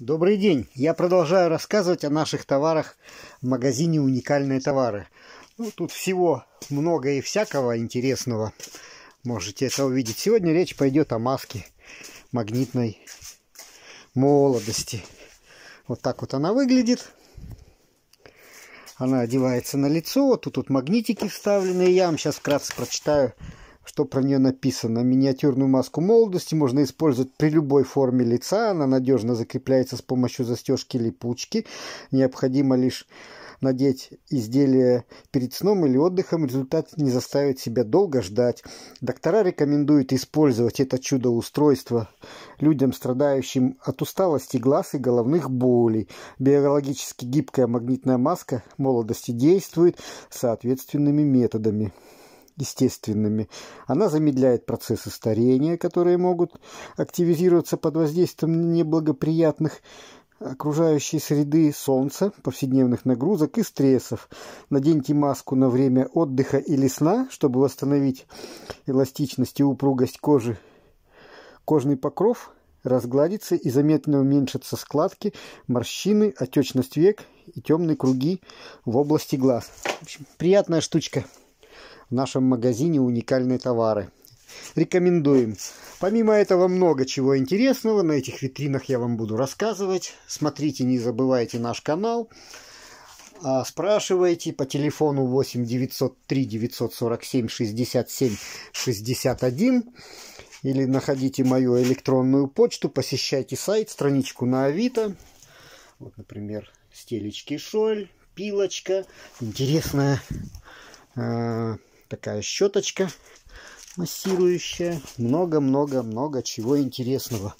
Добрый день! Я продолжаю рассказывать о наших товарах в магазине «Уникальные товары». Ну, тут всего много и всякого интересного. Можете это увидеть. Сегодня речь пойдет о маске магнитной молодости. Вот так вот она выглядит. Она одевается на лицо. Вот тут вот магнитики вставлены. Я вам сейчас вкратце прочитаю что про нее написано. Миниатюрную маску молодости можно использовать при любой форме лица. Она надежно закрепляется с помощью застежки или пучки. Необходимо лишь надеть изделие перед сном или отдыхом, результат не заставит себя долго ждать. Доктора рекомендуют использовать это чудо-устройство людям, страдающим от усталости глаз и головных болей. Биологически гибкая магнитная маска молодости действует соответственными методами естественными. Она замедляет процессы старения, которые могут активизироваться под воздействием неблагоприятных окружающей среды, солнца, повседневных нагрузок и стрессов. Наденьте маску на время отдыха или сна, чтобы восстановить эластичность и упругость кожи. Кожный покров разгладится и заметно уменьшатся складки, морщины, отечность век и темные круги в области глаз. В общем, приятная штучка в нашем магазине уникальные товары. Рекомендуем. Помимо этого много чего интересного. На этих витринах я вам буду рассказывать. Смотрите, не забывайте наш канал. А, спрашивайте по телефону 8 903 947 67 61 или находите мою электронную почту, посещайте сайт, страничку на Авито. Вот, например, стелечки шоль, пилочка. Интересная э, такая щеточка массирующая. Много-много-много чего интересного.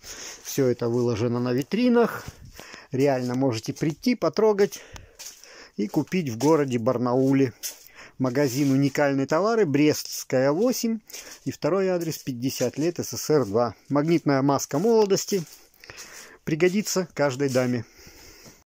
Все это выложено на витринах. Реально можете прийти, потрогать и купить в городе Барнауле. Магазин «Уникальные товары», Брестская, 8. И второй адрес 50 лет, СССР, 2. Магнитная маска молодости. Пригодится каждой даме.